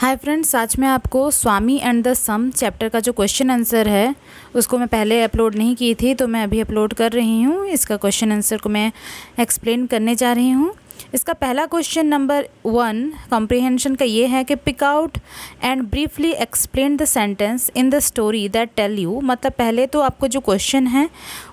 Hi friends आज मैं आपको Swami and the sum chapter का जो क्वेश्चन आंसर है उसको मैं पहले अपलोड नहीं की थी तो मैं अभी अपलोड कर रही हूँ इसका क्वेश्चन आंसर को मैं एक्सप्लेन करने जा रही हूँ इसका पहला क्वेश्चन नंबर वन कॉम्प्रिहेंशन का ये है कि pick out and briefly explain the sentence in the story that tell you मतलब पहले तो आपको जो क्वेश्चन है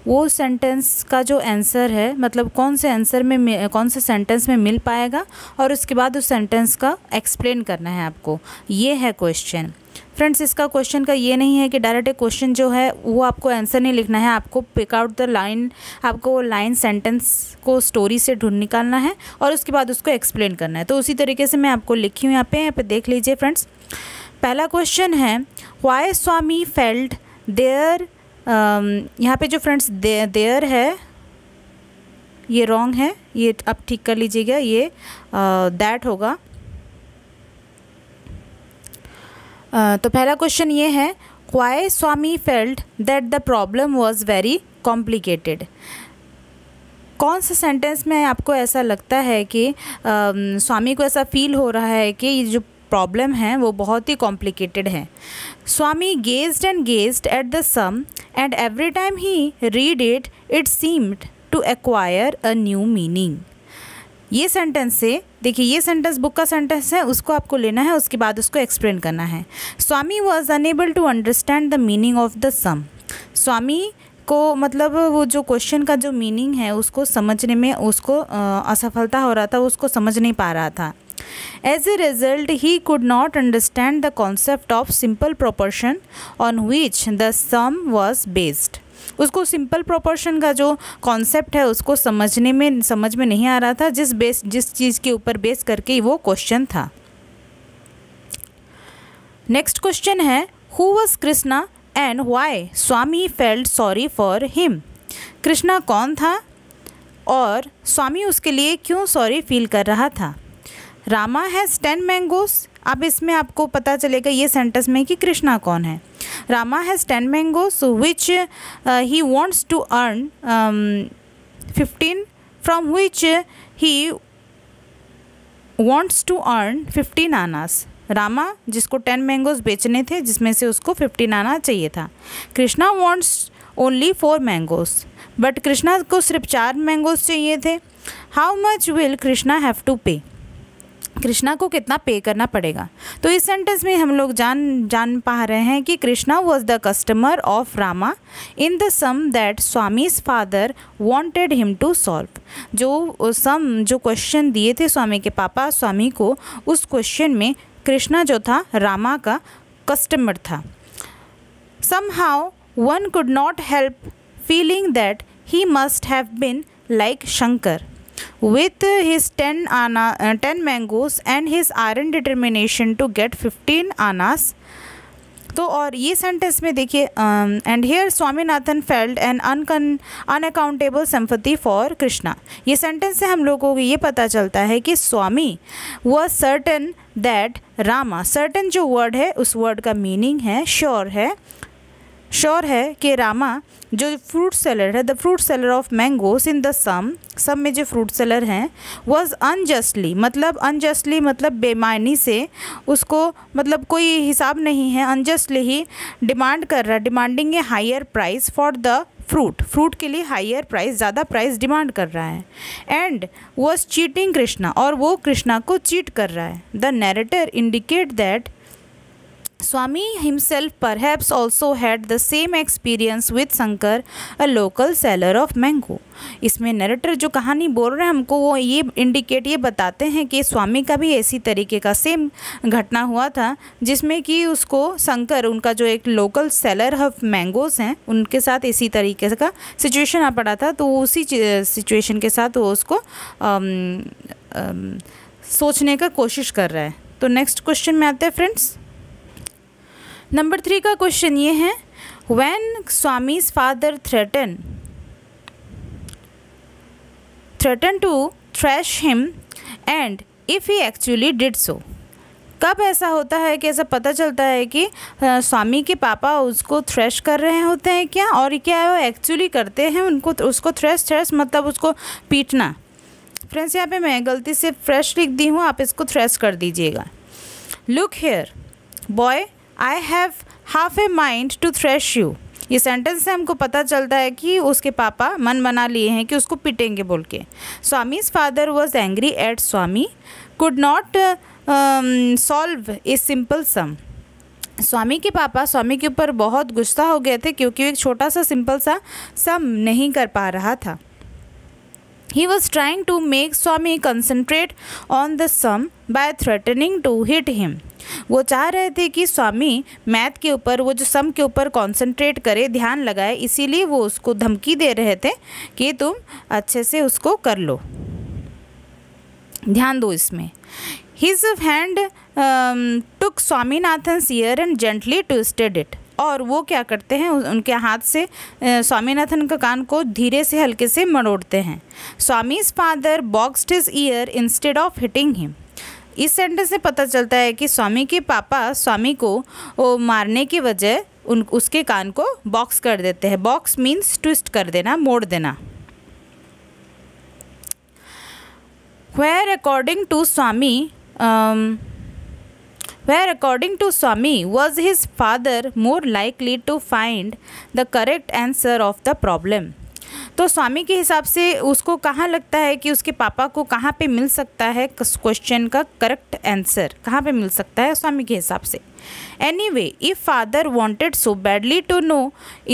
वो सेंटेंस का जो आंसर है मतलब कौन से आंसर में कौन से सेंटेंस में मिल पाएगा और उसके बाद उस सेंटेंस का एक्सप्लेन करना है आपको ये है क्वेश्चन फ्रेंड्स इसका क्वेश्चन का ये नहीं है कि डायरेक्ट एक क्वेश्चन जो है वो आपको आंसर नहीं लिखना है आपको पिक आउट द लाइन आपको लाइन सेंटेंस को स्टोरी से ढूंढ निकालना है और उसके बाद उसको एक्सप्लेन करना है तो उसी तरीके से मैं आपको लिखी हूँ यहाँ पे यहाँ पे देख लीजिए फ्रेंड्स पहला क्वेश्चन है why Swami felt there um, यहाँ पे जो फ्रेंड्स देयर है ये रॉन्ग है ये आप ठीक कर लीजिएगा ये दैट uh, होगा तो पहला क्वेश्चन ये है why Swami felt that the problem was very complicated कौन सा सेंटेंस में आपको ऐसा लगता है कि आ, स्वामी को ऐसा फील हो रहा है कि ये जो प्रॉब्लम है वो बहुत ही कॉम्प्लिकेटेड है Swami gazed and gazed at the sum and every time he read it it seemed to acquire a new meaning ये सेंटेंस से देखिए ये सेंटेंस बुक का सेंटेंस है उसको आपको लेना है उसके बाद उसको एक्सप्लेन करना है Swami was unable to understand the meaning of the sum Swami को मतलब वो जो क्वेश्चन का जो मीनिंग है उसको समझने में उसको असफलता हो रहा था उसको समझ नहीं पा रहा था as a result he could not understand the concept of simple proportion on which the sum was based उसको सिंपल प्रोपोर्शन का जो कॉन्सेप्ट है उसको समझने में समझ में नहीं आ रहा था जिस बेस जिस चीज़ के ऊपर बेस करके वो क्वेश्चन था नेक्स्ट क्वेश्चन है who was Krishna and why Swami felt sorry for him Krishna कौन था और स्वामी उसके लिए क्यों सॉरी फील कर रहा था रामा हैज़ टेन मैंगोस अब इसमें आपको पता चलेगा ये सेंटेंस में कि कृष्णा कौन है Rama has ten mangoes which he wants to earn fifteen from which he wants to earn fifteen annas Rama जिसको टेन मैंगोज बेचने थे जिसमें से उसको फिफ्टीन आना चाहिए था Krishna wants only four mangoes but Krishna को सिर्फ चार मैंगोज चाहिए थे how much will Krishna have to pay Krishna को कितना पे करना पड़ेगा तो इस सेंटेंस में हम लोग जान जान पा रहे हैं कि Krishna was the customer of Rama in the sum that Swami's father wanted him to solve जो सम जो क्वेश्चन दिए थे स्वामी के पापा स्वामी को उस क्वेश्चन में कृष्णा जो था रामा का कस्टमर था somehow one could not help feeling that he must have been like Shankar with his 10 ana, ten uh, 10 mangoes and his iron determination to get 15 anas तो और ये सेंटेंस में देखिए and here Swaminathan felt an अनकन unaccountable sympathy for Krishna ये sentence से हम लोगों को ये पता चलता है कि स्वामी व सर्टन दैट रामा सर्टन जो वर्ड है उस वर्ड का मीनिंग है श्योर है श्योर है कि रामा जो फ्रूट सेलर है the fruit seller of mangoes in the sum सब में जो फ्रूट सेलर हैं वॉज अनजस्टली मतलब अनजस्टली मतलब बेमानी से उसको मतलब कोई हिसाब नहीं है अनजस्टली ही डिमांड कर रहा demanding a higher price for the fruit fruit के लिए हायर प्राइस ज़्यादा प्राइस डिमांड कर रहा है एंड वॉज चीटिंग कृष्णा और वो कृष्णा को चीट कर रहा है the narrator indicate that Swami himself perhaps also had the same experience with Shankar, a local seller of mango. इसमें नरेटर जो कहानी बोल रहे हैं हमको वो ये इंडिकेट ये बताते हैं कि स्वामी का भी ऐसी तरीके का सेम घटना हुआ था जिसमें कि उसको शंकर उनका जो एक लोकल सेलर ऑफ मैंगोज़ हैं उनके साथ इसी तरीके का सिचुएशन आ पड़ा था तो उसी सिचुएशन के साथ वो उसको आम, आम, सोचने का कोशिश कर रहा है तो नेक्स्ट क्वेश्चन में आते हैं फ्रेंड्स नंबर थ्री का क्वेश्चन ये है when Swami's father threaten threaten to thrash him and if he actually did so कब ऐसा होता है कि ऐसा पता चलता है कि आ, स्वामी के पापा उसको थ्रेश कर रहे होते हैं क्या और क्या है वो एक्चुअली करते हैं उनको उसको थ्रेश थ्रेश मतलब उसको पीटना फ्रेंड्स यहाँ पे मैं गलती से फ्रेश लिख दी हूँ आप इसको थ्रेश कर दीजिएगा look here boy I have half a mind to thrash you ये सेंटेंस से हमको पता चलता है कि उसके पापा मन बना लिए हैं कि उसको पिटेंगे बोल के Swami's father was angry at Swami could not solve a simple sum Swami के पापा स्वामी के ऊपर बहुत गुस्सा हो गए थे क्योंकि एक छोटा सा सिंपल सा सम नहीं कर पा रहा था he was trying to make Swami concentrate on the sum by threatening to hit him वो चाह रहे थे कि स्वामी मैथ के ऊपर वो जो सम के ऊपर कंसंट्रेट करे ध्यान लगाए इसीलिए वो उसको धमकी दे रहे थे कि तुम अच्छे से उसको कर लो ध्यान दो इसमें his hand took Swaminathan ear and gently twisted it और वो क्या करते हैं उनके हाथ से स्वामीनाथन का कान को धीरे से हल्के से मरोड़ते हैं Swami's father boxed his ear instead of hitting him इस सेंटेंस से पता चलता है कि स्वामी के पापा स्वामी को वो मारने की वजह उन उसके कान को बॉक्स कर देते हैं बॉक्स मीन्स ट्विस्ट कर देना मोड़ देना where according to Swami where according to Swami was his father more likely to find the correct answer of the problem तो स्वामी के हिसाब से उसको कहाँ लगता है कि उसके पापा को कहाँ पे मिल सकता है क्वेश्चन का करेक्ट आंसर कहाँ पे मिल सकता है स्वामी के हिसाब से anyway if father wanted so badly to know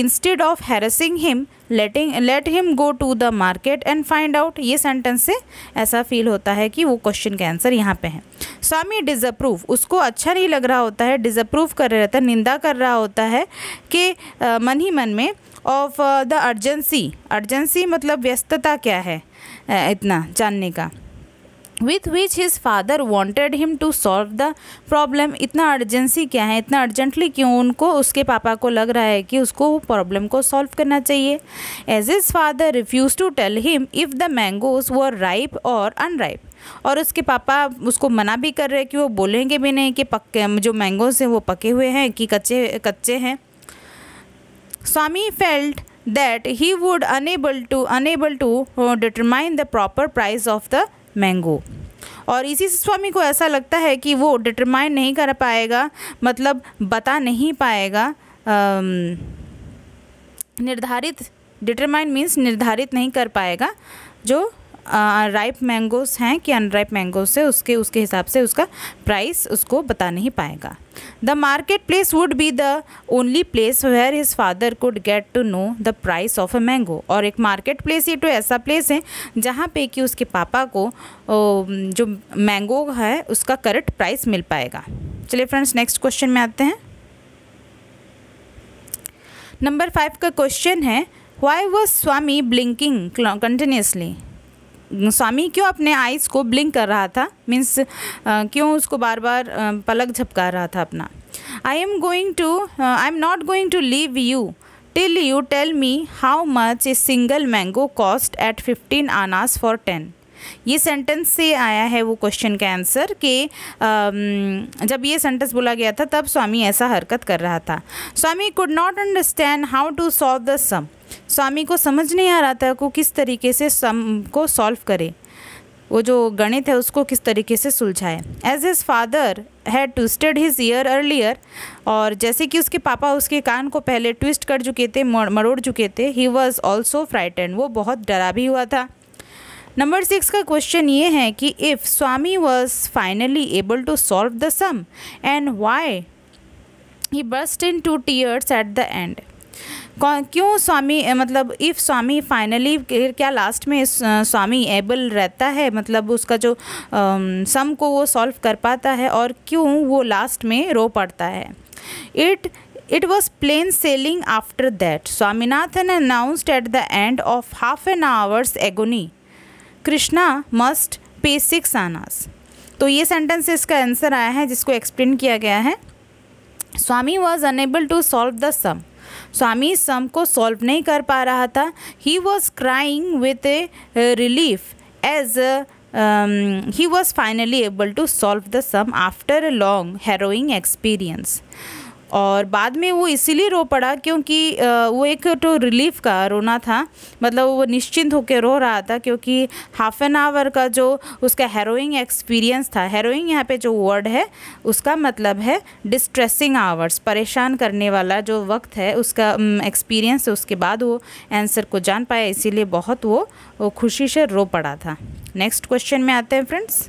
instead of harassing him letting let him go to the market and find out ये सेंटेंस से ऐसा फील होता है कि वो क्वेश्चन का आंसर यहाँ पे है स्वामी डिजअप्रूव उसको अच्छा नहीं लग रहा होता है डिजप्रूव कर रहा रहता है निंदा कर रहा होता है कि मन ही मन में ऑफ द अर्जेंसी अर्जेंसी मतलब व्यस्तता क्या है इतना जानने का with which his father wanted him to solve the problem इतना अर्जेंसी क्या है इतना अर्जेंटली क्यों उनको उसके पापा को लग रहा है कि उसको प्रॉब्लम को सॉल्व करना चाहिए as is father refuse to tell him if the mangoes were ripe और अनराइप और उसके पापा उसको मना भी कर रहे हैं कि वो बोलेंगे भी नहीं कि पक्के जो मैंगोज हैं वो पके हुए हैं कि कच्चे कच्चे हैं Swami felt that he would unable to unable to determine the proper price of the mango और इसी से स्वामी को ऐसा लगता है कि वो डिटरमाइन नहीं कर पाएगा मतलब बता नहीं पाएगा um, निर्धारित डिटरमाइन मीन्स निर्धारित नहीं कर पाएगा जो राइप मैंगोस हैं कि अनराइप मैंगोस है उसके उसके हिसाब से उसका प्राइस उसको बता नहीं पाएगा the market place would be the only place where his father could get to know the price of a mango और एक मार्केट प्लेस ये तो ऐसा प्लेस है जहाँ पे कि उसके पापा को जो मैंगो है उसका करेक्ट प्राइस मिल पाएगा चलिए फ्रेंड्स नेक्स्ट क्वेश्चन में आते हैं नंबर फाइव का क्वेश्चन है why was Swami blinking continuously Swami क्यों अपने आइज़ को ब्लिंक कर रहा था मीन्स uh, क्यों उसको बार बार uh, पलक झपका रहा था अपना I am going to I am not going to leave you till you tell me how much a single mango cost at fifteen annas for ten ये सेंटेंस से आया है वो क्वेश्चन का आंसर कि um, जब ये सेंटेंस बोला गया था तब स्वामी ऐसा हरकत कर रहा था Swami could not understand how to solve the sum Swami को समझ नहीं आ रहा था को किस तरीके से सम को सॉल्व करे वो जो गणित है उसको किस तरीके से सुलझाए as his father had twisted his ear earlier और जैसे कि उसके पापा उसके कान को पहले ट्विस्ट कर चुके थे मरोड़ चुके थे ही वॉज ऑल्सो फ्राइटन वो बहुत डरा भी हुआ था नंबर सिक्स का क्वेश्चन ये है कि if Swami was finally able to solve the sum and why he burst into tears at the end क्यों स्वामी मतलब इफ़ स्वामी फाइनली क्या लास्ट में स्वामी एबल रहता है मतलब उसका जो सम को वो सॉल्व कर पाता है और क्यों वो लास्ट में रो पड़ता है it it was plain sailing after that Swaminathan announced at the end of half an hours agony Krishna must pay six annas तो ये सेंटेंस इसका आंसर आया है जिसको एक्सप्लेन किया गया है Swami was unable to solve the sum Swami sum को सॉल्व नहीं कर पा रहा था he was crying with a relief as he was finally able to solve the sum after a long harrowing experience और बाद में वो इसीलिए रो पड़ा क्योंकि वो एक तो रिलीफ का रोना था मतलब वो निश्चिंत होकर रो रहा था क्योंकि हाफ एन आवर का जो उसका हेरोइंग एक्सपीरियंस था हेरोइंग यहाँ पे जो वर्ड है उसका मतलब है डिस्ट्रेसिंग आवर्स परेशान करने वाला जो वक्त है उसका एक्सपीरियंस उसके बाद वो आंसर को जान पाया इसीलिए बहुत वो, वो खुशी से रो पड़ा था नेक्स्ट क्वेश्चन में आते हैं फ्रेंड्स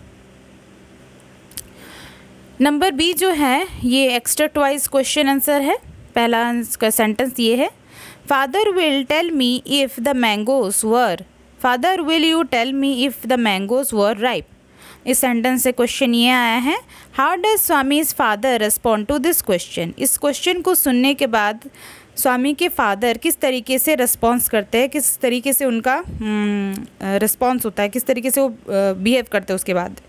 नंबर बी जो है ये एक्स्ट्रा ट्वाइस क्वेश्चन आंसर है पहला सेंटेंस ये है father will tell me if the mangoes were father will you tell me if the mangoes were ripe इस सेंटेंस से क्वेश्चन ये आया है how does Swami is father respond to this question इस क्वेश्चन को सुनने के बाद स्वामी के फादर किस तरीके से रिस्पॉन्स करते हैं किस तरीके से उनका रिस्पॉन्स हम्म, होता है किस तरीके से वो बिहेव करते हैं उसके बाद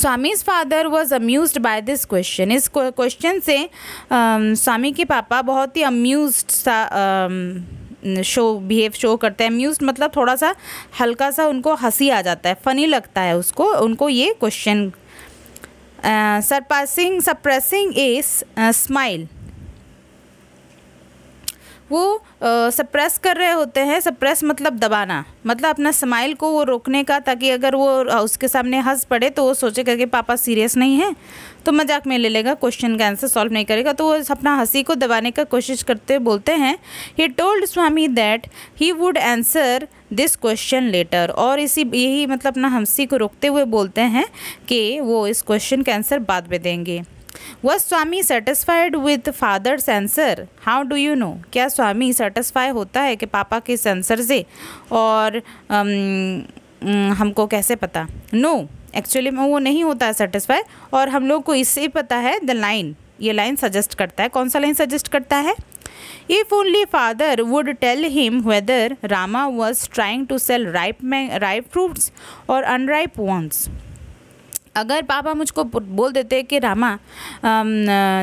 Swami's father was amuse by this question इस क्वेश्चन से स्वामी um, के पापा बहुत ही अम्यूज सा शो बिहेव शो करते हैं अम्यूज मतलब थोड़ा सा हल्का सा उनको हंसी आ जाता है फ़नी लगता है उसको उनको ये question surpassing suppressing a smile वो सप्रेस कर रहे होते हैं सप्रेस मतलब दबाना मतलब अपना स्माइल को वो रोकने का ताकि अगर वो उसके सामने हंस पड़े तो वो सोचेगा कि पापा सीरियस नहीं है तो मजाक में ले लेगा क्वेश्चन का आंसर सॉल्व नहीं करेगा तो वो अपना हंसी को दबाने का कोशिश करते बोलते हैं he told Swami that he would answer this question later और इसी यही मतलब अपना हंसी को रोकते हुए बोलते हैं कि वो इस क्वेश्चन का आंसर बाद में देंगे was Swami satisfied with father answer how do you know क्या स्वामी सेटिस्फाई होता है कि पापा के सेंसर से और um, mm, हमको कैसे पता नो no, एक्चुअली में वो नहीं होता है सेटिस्फाई और हम लोग को इससे पता है द लाइन ये लाइन सजेस्ट करता है कौन सा लाइन सजेस्ट करता है if only father would tell him whether Rama was trying to sell ripe ripe fruits और अनराइप वॉन्स अगर पापा मुझको बोल देते कि रामा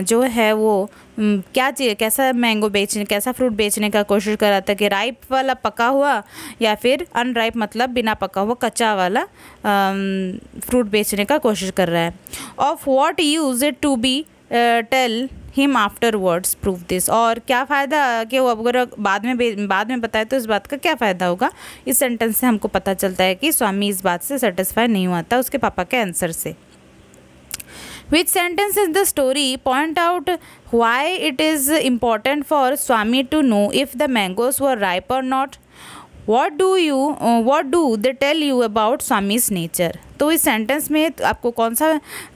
जो है वो क्या चाहिए कैसा मैंगो बेचने कैसा फ्रूट बेचने का कोशिश कर रहा था कि राइप वाला पका हुआ या फिर अनराइप मतलब बिना पका हुआ कच्चा वाला फ्रूट बेचने का कोशिश कर रहा है of what use it to be tell him afterwards prove this और क्या फ़ायदा कि वो अगर बाद में बाद में बताए तो इस बात का क्या फ़ायदा होगा इस सेंटेंस से हमको पता चलता है कि स्वामी इस बात से सेटिस्फाई नहीं हुआ था उसके पापा के आंसर से which sentence is the story point out why it is important for Swami to know if the mangoes were ripe और not what do you what do they tell you about Swami's nature तो इस sentence में आपको कौन सा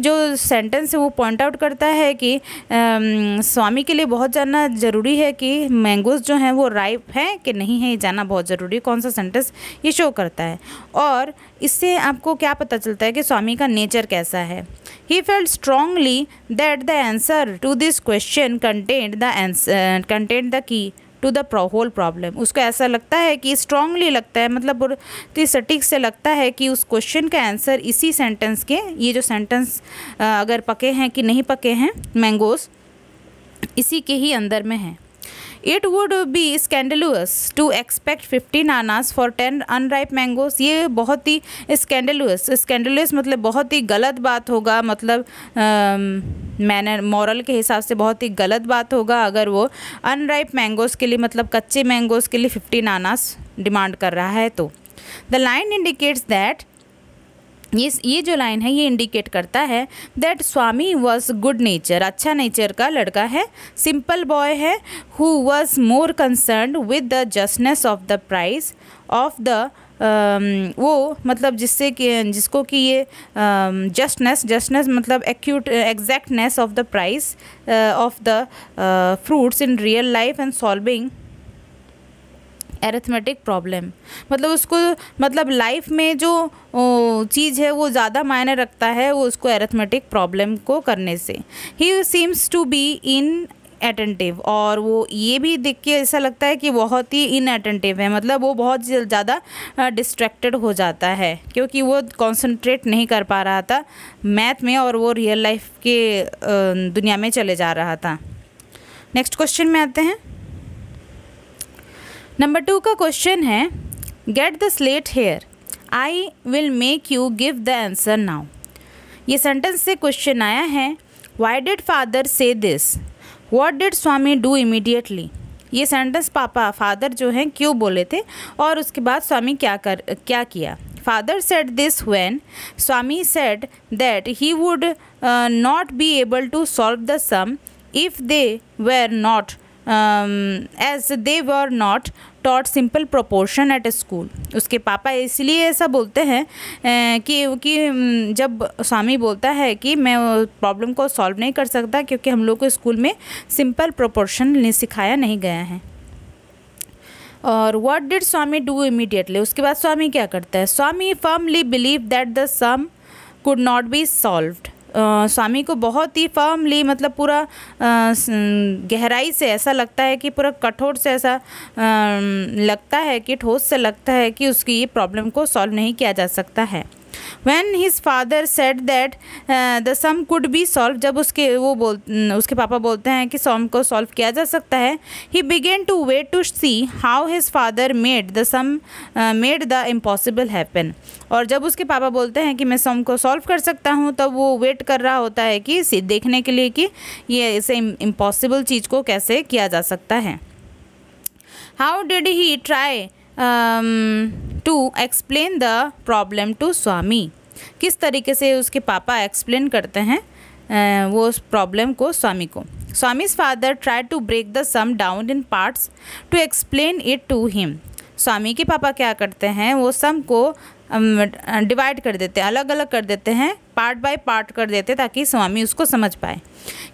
जो sentence है वो पॉइंट आउट करता है कि आ, um, स्वामी के लिए बहुत जानना ज़रूरी है कि मैंगोज जो हैं वो राइप हैं कि नहीं है ये जानना बहुत ज़रूरी है कौन सा सेंटेंस ये शो करता है और इससे आपको क्या पता चलता है कि स्वामी का नेचर कैसा है he felt strongly that the answer to this question content the content the key to the whole problem उसको ऐसा लगता है कि स्ट्रांगली लगता है मतलब इतनी तो सटीक से लगता है कि उस क्वेश्चन का आंसर इसी सेंटेंस के ये जो सेंटेंस अगर पके हैं कि नहीं पके हैं मैंगोज़ इसी के ही अंदर में हैं it would be scandalous to expect fifteen annas for ten unripe mangoes ये बहुत ही स्कैंडलुअस स्कैंडलुअस मतलब बहुत ही गलत बात होगा मतलब मैंने मॉरल के हिसाब से बहुत ही गलत बात होगा अगर वो अनराइप मैंगोज़ के लिए मतलब कच्चे मैंगोज़ के लिए फिफ्टीन आनास डिमांड कर रहा है तो द लाइन इंडिकेट्स दैट ये ये जो लाइन है ये इंडिकेट करता है that Swami was good nature अच्छा नेचर का लड़का है सिंपल बॉय है who was more concern with the justness of the price of the वो मतलब जिससे कि जिसको कि ये जस्टनेस um, जस्टनेस मतलब acute exactness of the price of the fruits in real life and solving arithmetic problem मतलब उसको मतलब लाइफ में जो चीज़ है वो ज़्यादा मायने रखता है वो उसको एरेथमेटिक प्रॉब्लम को करने से he seems to be inattentive और वो ये भी देख के ऐसा लगता है कि बहुत ही इन अटेंटिव है मतलब वो बहुत ज़्यादा डिस्ट्रैक्टेड हो जाता है क्योंकि वो कंसंट्रेट नहीं कर पा रहा था मैथ में और वो रियल लाइफ के दुनिया में चले जा रहा था नेक्स्ट क्वेश्चन में आते हैं नंबर टू का क्वेश्चन है get the slate here I will make you give the answer now ये सेंटेंस से क्वेश्चन आया है why did father say this what did Swami do immediately ये सेंटेंस पापा फादर जो हैं क्यों बोले थे और उसके बाद स्वामी क्या कर क्या किया father said this when Swami said that he would not be able to solve the sum if they were not um, as they were not taught simple proportion at school उसके पापा इसलिए ऐसा बोलते हैं कि कि जब स्वामी बोलता है कि मैं प्रॉब्लम को सॉल्व नहीं कर सकता क्योंकि हम लोग को स्कूल में सिंपल प्रोपोर्शन सिखाया नहीं गया है और what did Swami do immediately उसके बाद स्वामी क्या करता है Swami firmly believe that the sum could not be solved Swami को बहुत ही फर्मली मतलब पूरा गहराई से ऐसा लगता है कि पूरा कठोर से ऐसा लगता है कि ठोस से लगता है कि उसकी ये प्रॉब्लम को सॉल्व नहीं किया जा सकता है when his father said that the sum could be solve जब उसके वो बोल उसके पापा बोलते हैं कि सॉम को सॉल्व किया जा सकता है he begin to wait to see how his father made the sum made the impossible happen और जब उसके पापा बोलते हैं कि मैं सम को सॉल्व कर सकता हूँ तब वो वेट कर रहा होता है कि देखने के लिए कि ये इसे इम्पॉसिबल चीज़ को कैसे किया जा सकता है how did he try to explain the problem to Swami किस तरीके से उसके पापा एक्सप्लेन करते हैं uh, वो उस प्रॉब्लम को स्वामी को Swami's father try to break the sum down in parts to explain it to him Swami के पापा क्या करते हैं वो सम को डिवाइड कर देते हैं अलग अलग कर देते हैं पार्ट बाय पार्ट कर देते हैं ताकि स्वामी उसको समझ पाए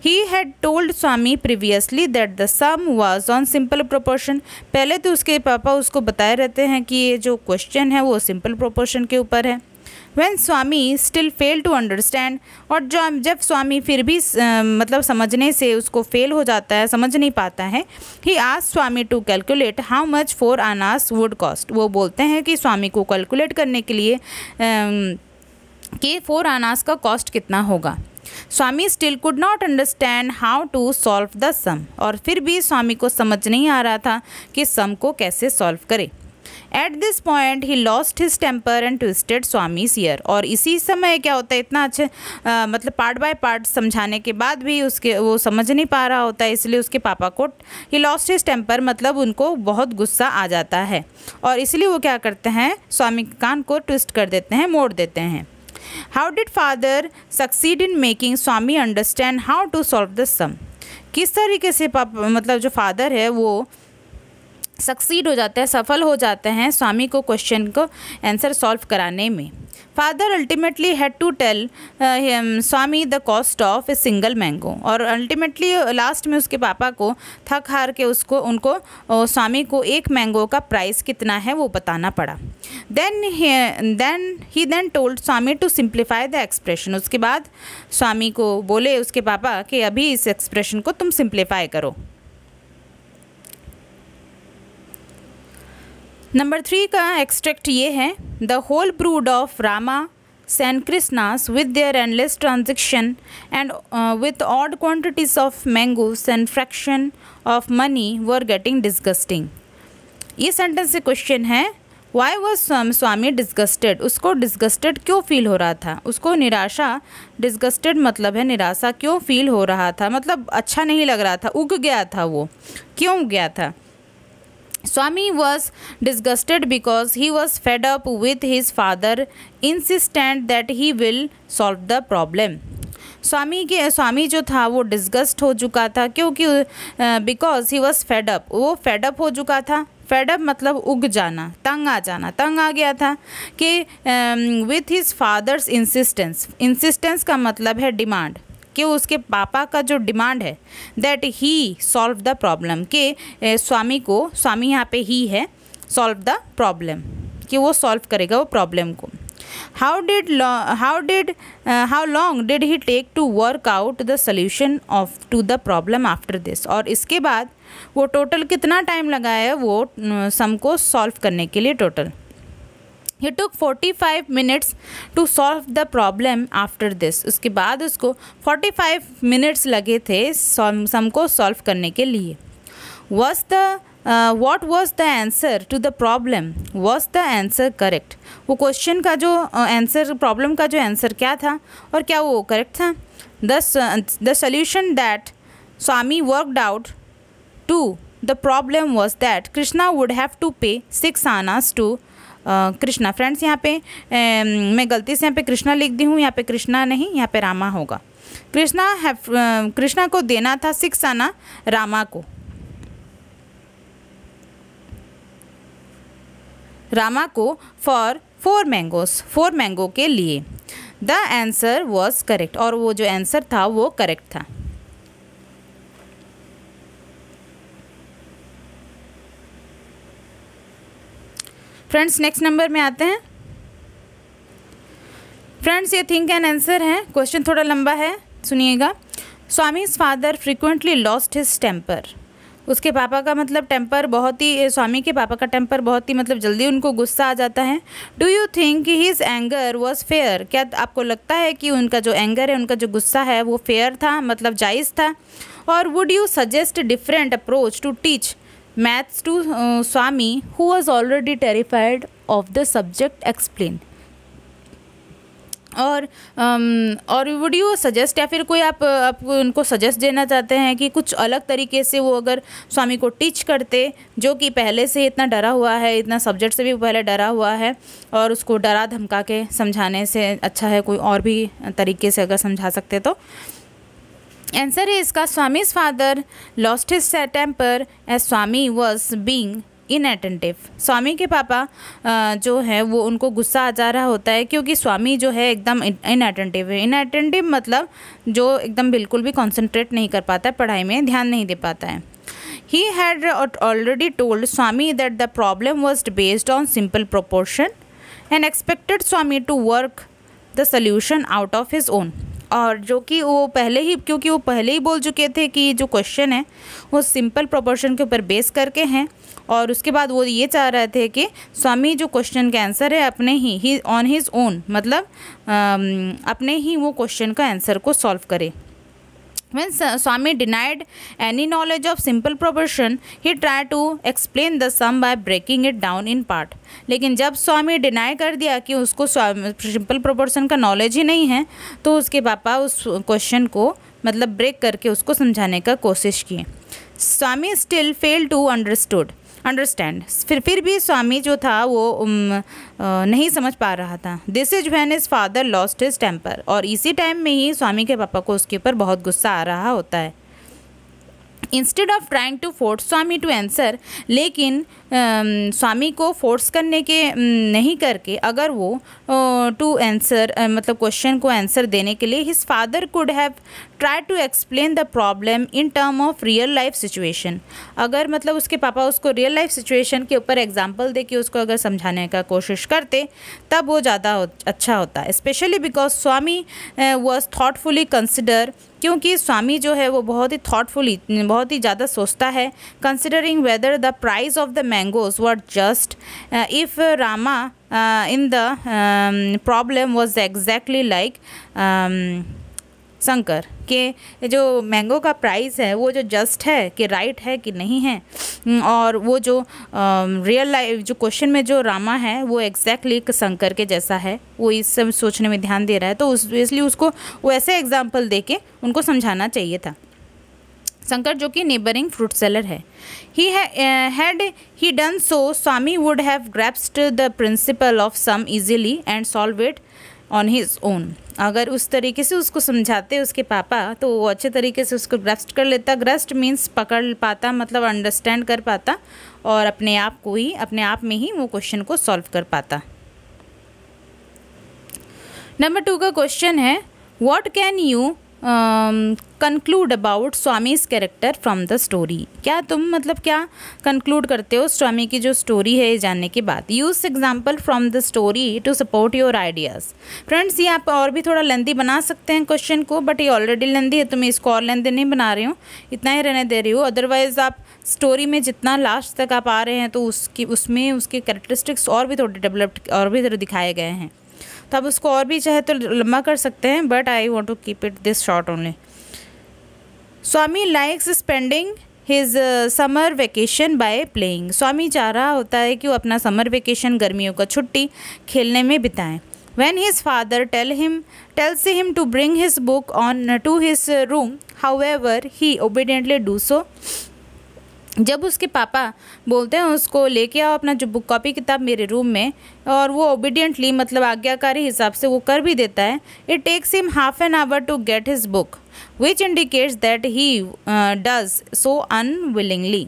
he had told Swami previously that the sum was on simple proportion पहले तो उसके पापा उसको बताए रहते हैं कि ये जो क्वेश्चन है वो सिंपल प्रोपोर्शन के ऊपर है when Swami still fail to understand और जो जब स्वामी फिर भी मतलब समझने से उसको फेल हो जाता है समझ नहीं पाता है ही आज Swami to calculate how much four annas would cost वो बोलते हैं कि स्वामी को कैलकुलेट करने के लिए के फोर अनास का कॉस्ट कितना होगा Swami still could not understand how to solve the sum और फिर भी स्वामी को समझ नहीं आ रहा था कि सम को कैसे सॉल्व करें at this point he lost his temper and twisted Swami ear और इसी समय क्या होता है इतना अच्छे आ, मतलब पार्ट बाय पार्ट समझाने के बाद भी उसके वो समझ नहीं पा रहा होता है इसलिए उसके पापा को ही लॉस्ट हिज टेम्पर मतलब उनको बहुत गुस्सा आ जाता है और इसलिए वो क्या करते हैं स्वामी कान को ट्विस्ट कर देते हैं मोड़ देते हैं how did father succeed in making Swami understand how to solve this sum किस तरीके से पापा मतलब जो फादर है वो सक्सीड हो जाते हैं सफल हो जाते हैं स्वामी को क्वेश्चन को आंसर सॉल्व कराने में father ultimately had to tell Swami the cost of a single mango और अल्टीमेटली लास्ट में उसके पापा को थक हार के उसको उनको स्वामी को एक मैंगो का प्राइस कितना है वो बताना पड़ा then then he then told Swami to simplify the expression उसके बाद स्वामी को बोले उसके पापा कि अभी इस एक्सप्रेशन को तुम सिंप्लीफाई करो नंबर थ्री का एक्सट्रैक्ट ये है the whole brood of Rama सैन Krishnas with their endless transaction and with odd quantities of mango and fraction of money were getting disgusting ये सेंटेंस से क्वेश्चन है वाई वॉज स्वामी डिस्गस्टेड उसको डिस्गस्टेड क्यों फील हो रहा था उसको निराशा डिस्गस्टेड मतलब है निराशा क्यों फील हो रहा था मतलब अच्छा नहीं लग रहा था उग गया था वो क्यों उग गया था Swami was disgusted because he was fed up with his father, insistent that he will solve the problem. स्वामी के स्वामी जो था वो डिस्गस्ट हो चुका था क्योंकि because he was fed up वो फेड अप हो चुका था फेडअप मतलब उग जाना तंग आ जाना तंग आ गया था कि with his father's insistence insistence का मतलब है डिमांड कि उसके पापा का जो डिमांड है that he solve the problem के स्वामी को स्वामी यहाँ पे ही है सॉल्व द प्रॉब्लम कि वो सॉल्व करेगा वो प्रॉब्लम को how did how did how long did he take to work out the solution of to the problem after this और इसके बाद वो टोटल कितना टाइम लगाया है वो सम को सॉल्व करने के लिए total he forty five minutes to solve the problem after this उसके बाद उसको फोर्टी फाइव मिनट्स लगे थे सम को सॉल्व करने के लिए was the what was the answer to the problem was the answer correct वो क्वेश्चन का जो आंसर uh, प्रॉब्लम का जो आंसर क्या था और क्या वो करेक्ट था the solution that Swami worked out to the problem was that Krishna would have to pay six annas to Krishna friends यहाँ पे मैं गलती से यहाँ पे कृष्णा लिख दी हूँ यहाँ पे कृष्णा नहीं यहाँ पे रामा होगा कृष्णा है कृष्णा को देना था सिक्स आना रामा को रामा को for four mangoes four mango के लिए द आंसर वॉज करेक्ट और वो जो आंसर था वो करेक्ट था फ्रेंड्स नेक्स्ट नंबर में आते हैं फ्रेंड्स ये थिंक एंड आंसर है क्वेश्चन थोड़ा लंबा है सुनिएगा Swami father frequently lost his temper उसके पापा का मतलब टेम्पर बहुत ही स्वामी के पापा का टेम्पर बहुत ही मतलब जल्दी उनको गुस्सा आ जाता है do you think he's his anger was fair क्या आपको लगता है कि उनका जो एंगर है उनका जो गुस्सा है वो फेयर था मतलब जायज़ था और would you suggest different approach to teach maths to Swami who was already terrified of the subject explain और um, और और वुड यू सजेस्ट या फिर कोई आप आप उनको सजेस्ट देना चाहते हैं कि कुछ अलग तरीके से वो अगर स्वामी को टीच करते जो कि पहले से इतना डरा हुआ है इतना सब्जेक्ट से भी पहले डरा हुआ है और उसको डरा धमका के समझाने से अच्छा है कोई और भी तरीके से अगर समझा सकते तो आंसर है इसका Swami's father lost his temper as Swami was being inattentive Swami के पापा जो है वो उनको गुस्सा आ जा रहा होता है क्योंकि स्वामी जो है एकदम इनअटेंटिव है इनअटेंटिव मतलब जो एकदम बिल्कुल भी कॉन्सेंट्रेट नहीं कर पाता है पढ़ाई में ध्यान नहीं दे पाता है he had already told Swami that the problem was based on simple proportion and expected Swami to work the solution out of his own और जो कि वो पहले ही क्योंकि वो पहले ही बोल चुके थे कि जो क्वेश्चन है वो सिंपल प्रोपोर्शन के ऊपर बेस करके हैं और उसके बाद वो ये चाह रहे थे कि स्वामी जो क्वेश्चन के आंसर है अपने he he on his own मतलब आ, अपने ही वो क्वेश्चन का आंसर को सॉल्व करे When Swami denied any knowledge of simple proportion, he tried to explain the sum by breaking it down in part. लेकिन जब स्वामी डिनाई कर दिया कि उसको सिंपल प्रोपोर्शन का नॉलेज ही नहीं है तो उसके पापा उस क्वेश्चन को मतलब ब्रेक करके उसको समझाने का कोशिश किए Swami still fail to understood understand फिर फिर भी स्वामी जो था वो उम, आ, नहीं समझ पा रहा था this is when his father lost his temper और इसी टाइम में ही स्वामी के पापा को उसके ऊपर बहुत गुस्सा आ रहा होता है instead of trying to force Swami to answer लेकिन स्वामी को फोर्स करने के नहीं करके अगर वो टू आंसर मतलब क्वेश्चन को आंसर देने के लिए his father could have try to explain the problem in term of real life situation अगर मतलब उसके पापा उसको रियल लाइफ सिचुएशन के ऊपर एग्जाम्पल दे के उसको अगर समझाने का कोशिश करते तब वो ज़्यादा हो, अच्छा होता specially because Swami was thoughtfully consider क्योंकि स्वामी जो है वो बहुत ही थाटफुली बहुत ही ज़्यादा सोचता है considering whether the price of the man mangoes were just uh, if Rama uh, in the um, problem was exactly like um, Shankar के जो मैंगो का प्राइस है वो जो जस्ट है कि राइट है कि नहीं है और वो जो रियल लाइफ जो क्वेश्चन में जो रामा है वो एग्जैक्टली exactly शंकर के जैसा है वो इस सब सोचने में ध्यान दे रहा है तो उस इसलिए उसको वो ऐसे एग्जाम्पल दे के उनको समझाना चाहिए था शंकर जो कि नेबरिंग फ्रूट सेलर है he had he done so Swami would have grasped the principle of sum easily and solve it on his own अगर उस तरीके से उसको समझाते उसके पापा तो वो अच्छे तरीके से उसको ग्रस्ट कर लेता ग्रस्ट मीन्स पकड़ पाता मतलब अंडरस्टैंड कर पाता और अपने आप को ही अपने आप में ही वो क्वेश्चन को सॉल्व कर पाता नंबर टू का क्वेश्चन है what can you conclude about Swami's character from the story क्या तुम मतलब क्या कंक्लूड करते हो स्वामी की जो स्टोरी है ये जानने के बाद use example from the story to support your ideas friends ये आप और भी थोड़ा लेंदी बना सकते हैं क्वेश्चन को बट ये ऑलरेडी लेंदी है तो मैं इसको और लेंदी नहीं बना रही हूँ इतना ही रहने दे रही हूँ अदरवाइज़ आप स्टोरी में जितना लास्ट तक आप आ रहे हैं तो उसकी उसमें उसके कैरेक्टरिस्टिक्स और भी थोड़े डेवलप्ड और भी थोड़े दिखाए गए हैं तब उसको और भी चाहे तो लंबा कर सकते हैं but I want to keep it this short only Swami likes spending his summer vacation by playing Swami चाह रहा होता है कि वो अपना समर वेकेशन गर्मियों का छुट्टी खेलने में बिताएं when his father tell him tells him to bring his book on to his room however he obediently do so जब उसके पापा बोलते हैं उसको लेके आओ अपना जो बुक कॉपी किताब मेरे रूम में और वो ओबीडियंटली मतलब आज्ञाकारी हिसाब से वो कर भी देता है it takes him half an hour to get his book which indicates that he does so unwillingly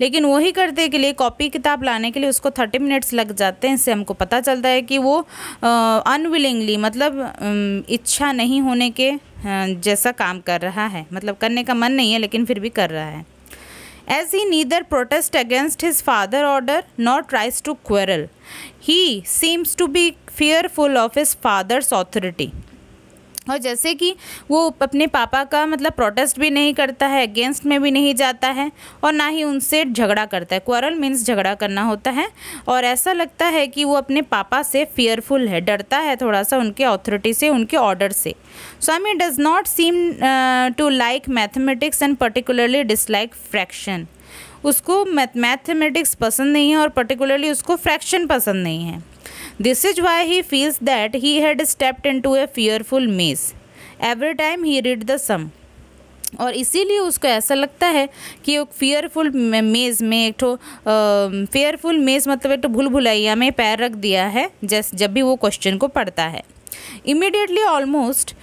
लेकिन वही करते के लिए कॉपी किताब लाने के लिए उसको थर्टी मिनट्स लग जाते हैं इससे हमको पता चलता है कि वो अनविलिंगली uh, मतलब um, इच्छा नहीं होने के uh, जैसा काम कर रहा है मतलब करने का मन नहीं है लेकिन फिर भी कर रहा है as he neither protests against his father's order nor tries to quarrel. He seems to be fearful of his father's authority. और जैसे कि वो अपने पापा का मतलब प्रोटेस्ट भी नहीं करता है अगेंस्ट में भी नहीं जाता है और ना ही उनसे झगड़ा करता है क्वारल मीन्स झगड़ा करना होता है और ऐसा लगता है कि वो अपने पापा से फियरफुल है डरता है थोड़ा सा उनके ऑथोरिटी से उनके ऑर्डर से Swami does not seem to like mathematics and particularly dislike fraction उसको मैथमेटिक्स पसंद नहीं है और पर्टिकुलरली उसको फ्रैक्शन पसंद नहीं है this is why he feels that he had step in to a fearful maze every time he read the sum और इसीलिए उसको ऐसा लगता है कि वो फियरफुल मेज़ में एक ठो फेयरफुल मेज़ मतलब एक तो भूल भुलैया में पैर रख दिया है जैस जब भी वो क्वेश्चन को पढ़ता है immediately almost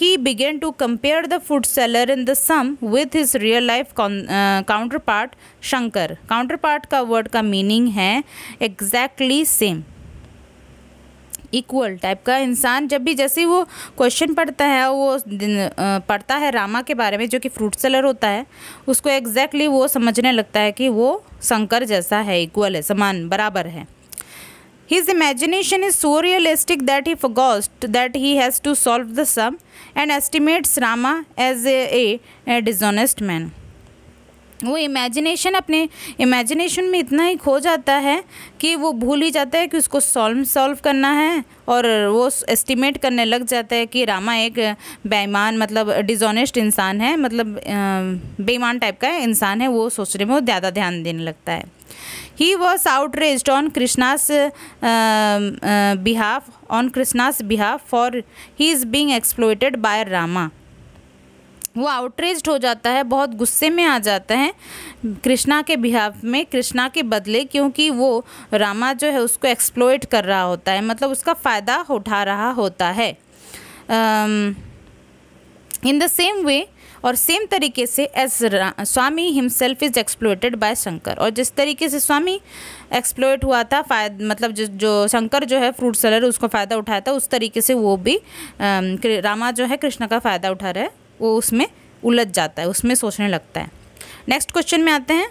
he begin to compare the food seller in the sum with his real life counterpart Shankar counterpart का वर्ड का मीनिंग है exactly exactly same equal type का इंसान जब भी जैसे वो क्वेश्चन पढ़ता है वो पढ़ता है रामा के बारे में जो कि फ्रूट सेलर होता है उसको एग्जैक्टली वो समझने लगता है कि वो शंकर जैसा है इक्वल है समान बराबर है his imagination is so realistic that he forgot that he has to solve the sum and estimates Rama as a dishonest man वो इमेजिनेशन अपने इमेजिनेशन में इतना ही खो जाता है कि वो भूल ही जाता है कि उसको सॉल्व सॉल्व करना है और वो एस्टिमेट करने लग जाता है कि रामा एक बेईमान मतलब डिजोनेस्ट इंसान है मतलब बेईमान टाइप का इंसान है वो सोचने में वो ज़्यादा ध्यान देने लगता है he was raised on Krishna's behalf on Krishna's behalf for he is being exploited by Rama वो आउटरीज हो जाता है बहुत गुस्से में आ जाता है कृष्णा के बिहाफ में कृष्णा के बदले क्योंकि वो रामा जो है उसको एक्सप्लोइट कर रहा होता है मतलब उसका फ़ायदा उठा रहा होता है इन द सेम वे और सेम तरीके से as Swami himself is exploited by Shankar और जिस तरीके से स्वामी एक्सप्लोइट हुआ था फायद मतलब जो जो शंकर जो है फ्रूट सेलर उसको फ़ायदा उठाया था उस तरीके से वो भी आ, रामा जो है कृष्णा का फ़ायदा उठा रहा है वो उसमें उलझ जाता है उसमें सोचने लगता है नेक्स्ट क्वेश्चन में आते हैं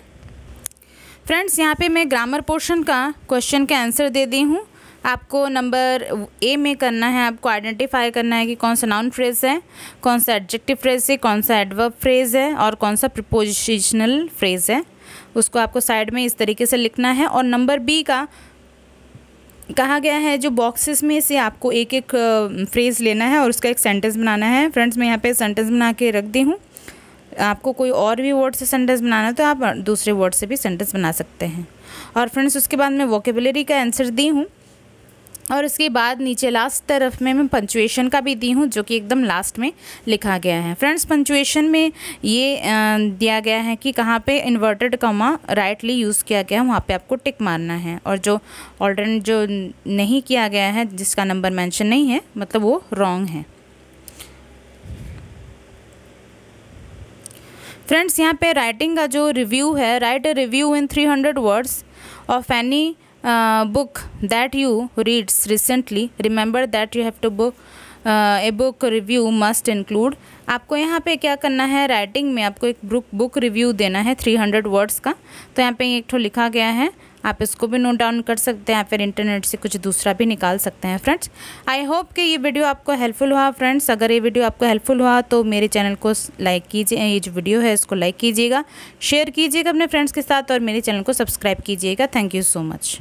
फ्रेंड्स यहाँ पे मैं ग्रामर पोर्शन का क्वेश्चन के आंसर दे दी हूँ आपको नंबर ए में करना है आपको आइडेंटिफाई करना है कि कौन सा नाउन फ्रेज़ है कौन सा एडजेक्टिव फ्रेज़ है कौन सा एडवर्ब फ्रेज़ है और कौन सा प्रिपोजिशनल फ्रेज़ है उसको आपको साइड में इस तरीके से लिखना है और नंबर बी का कहा गया है जो बॉक्सेस में से आपको एक एक फ्रेज़ लेना है और उसका एक सेंटेंस बनाना है फ्रेंड्स मैं यहाँ पे सेंटेंस बना के रख दी हूँ आपको कोई और भी वर्ड से सेंटेंस बनाना है तो आप दूसरे वर्ड से भी सेंटेंस बना सकते हैं और फ्रेंड्स उसके बाद मैं वोकेबलरी का आंसर दी हूँ और उसके बाद नीचे लास्ट तरफ में मैं पंचुएशन का भी दी हूँ जो कि एकदम लास्ट में लिखा गया है फ्रेंड्स पंचुएशन में ये दिया गया है कि कहाँ पे इन्वर्टेड कॉमा राइटली यूज़ किया गया है वहाँ पे आपको टिक मारना है और जो ऑल्टरनेट जो नहीं किया गया है जिसका नंबर मेंशन नहीं है मतलब वो रॉन्ग है फ्रेंड्स यहाँ पे राइटिंग का जो रिव्यू है write a review in three hundred words of any Uh, book that you reads recently remember that you have to book a book review must include आपको यहाँ पे क्या करना है राइटिंग में आपको एक बुक बुक रिव्यू देना है थ्री हंड्रेड वर्ड्स का तो यहाँ पे एक ठो लिखा गया है आप इसको भी नोट डाउन कर सकते हैं या फिर इंटरनेट से कुछ दूसरा भी निकाल सकते हैं फ्रेंड्स आई होप कि ये वीडियो आपको हेल्पफुल हुआ फ्रेंड्स अगर ये वीडियो आपको हेल्पफुल हुआ तो मेरे चैनल को लाइक कीजिए ये जो वीडियो है इसको लाइक कीजिएगा शेयर कीजिएगा अपने फ्रेंड्स के साथ और मेरे चैनल को सब्सक्राइब कीजिएगा थैंक यू सो मच